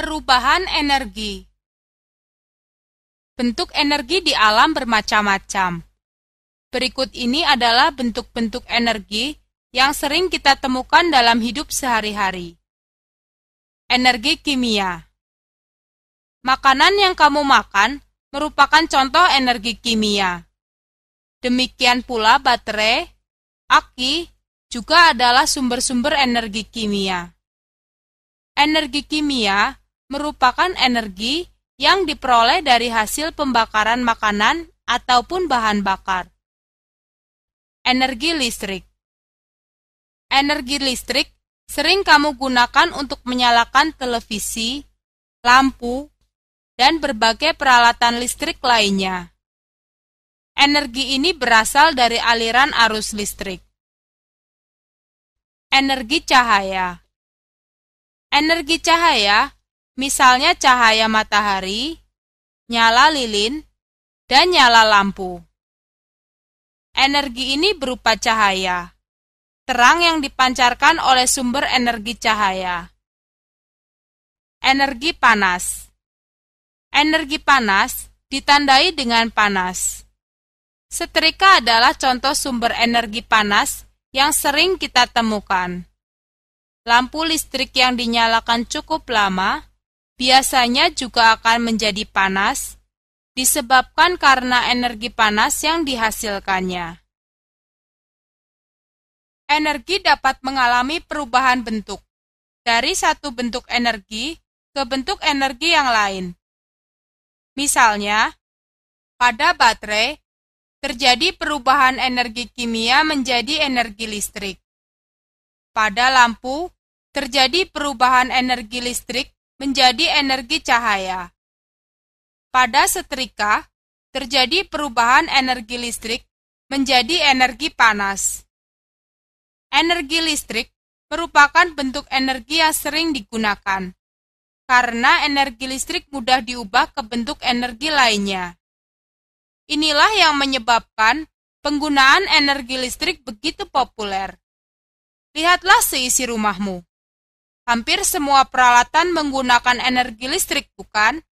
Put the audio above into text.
Perubahan energi Bentuk energi di alam bermacam-macam. Berikut ini adalah bentuk-bentuk energi yang sering kita temukan dalam hidup sehari-hari. Energi kimia Makanan yang kamu makan merupakan contoh energi kimia. Demikian pula baterai, aki, juga adalah sumber-sumber energi kimia. Energi kimia merupakan energi yang diperoleh dari hasil pembakaran makanan ataupun bahan bakar. Energi listrik Energi listrik sering kamu gunakan untuk menyalakan televisi, lampu, dan berbagai peralatan listrik lainnya. Energi ini berasal dari aliran arus listrik. Energi cahaya Energi cahaya misalnya cahaya matahari, nyala lilin, dan nyala lampu. Energi ini berupa cahaya, terang yang dipancarkan oleh sumber energi cahaya. Energi panas Energi panas ditandai dengan panas. Setrika adalah contoh sumber energi panas yang sering kita temukan. Lampu listrik yang dinyalakan cukup lama biasanya juga akan menjadi panas disebabkan karena energi panas yang dihasilkannya. Energi dapat mengalami perubahan bentuk dari satu bentuk energi ke bentuk energi yang lain. Misalnya, pada baterai terjadi perubahan energi kimia menjadi energi listrik. Pada lampu terjadi perubahan energi listrik menjadi energi cahaya. Pada setrika, terjadi perubahan energi listrik menjadi energi panas. Energi listrik merupakan bentuk energi yang sering digunakan, karena energi listrik mudah diubah ke bentuk energi lainnya. Inilah yang menyebabkan penggunaan energi listrik begitu populer. Lihatlah seisi rumahmu. Hampir semua peralatan menggunakan energi listrik, bukan?